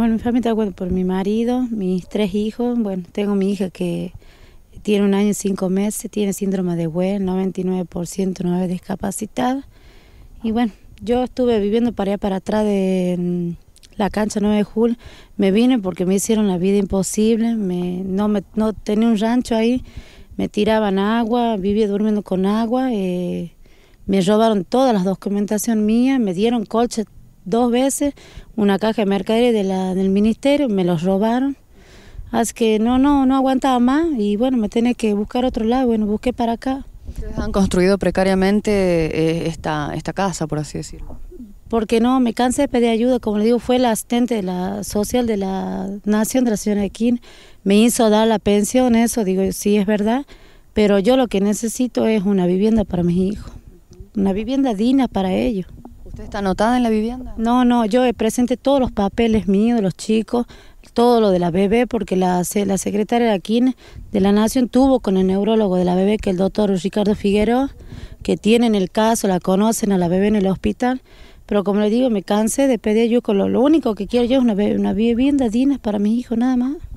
Bueno, mi familia bueno, por mi marido, mis tres hijos. Bueno, tengo mi hija que tiene un año y cinco meses, tiene síndrome de Well, 99% no es discapacitada. Y bueno, yo estuve viviendo para allá para atrás de mm, la cancha 9 de Jul. Me vine porque me hicieron la vida imposible. Me, no, me, no tenía un rancho ahí, me tiraban agua, vivía durmiendo con agua. Eh, me robaron todas las documentación mía, me dieron colchas dos veces una caja de mercadería de la, del ministerio, me los robaron. Así que no, no, no aguantaba más y bueno, me tenía que buscar otro lado, bueno, busqué para acá. ¿Ustedes han construido precariamente eh, esta, esta casa, por así decirlo? Porque no, me cansé de pedir ayuda, como le digo, fue la asistente de la social de la Nación de la señora me hizo dar la pensión, eso digo, sí es verdad, pero yo lo que necesito es una vivienda para mis hijos, una vivienda digna para ellos está anotada en la vivienda? No, no, yo presenté todos los papeles míos, los chicos, todo lo de la bebé, porque la, la secretaria de aquí de la Nación tuvo con el neurólogo de la bebé, que es el doctor Ricardo Figueroa, que tienen el caso, la conocen a la bebé en el hospital, pero como le digo, me cansé de pedir yo con lo, único que quiero yo es una, una vivienda digna para mis hijos, nada más.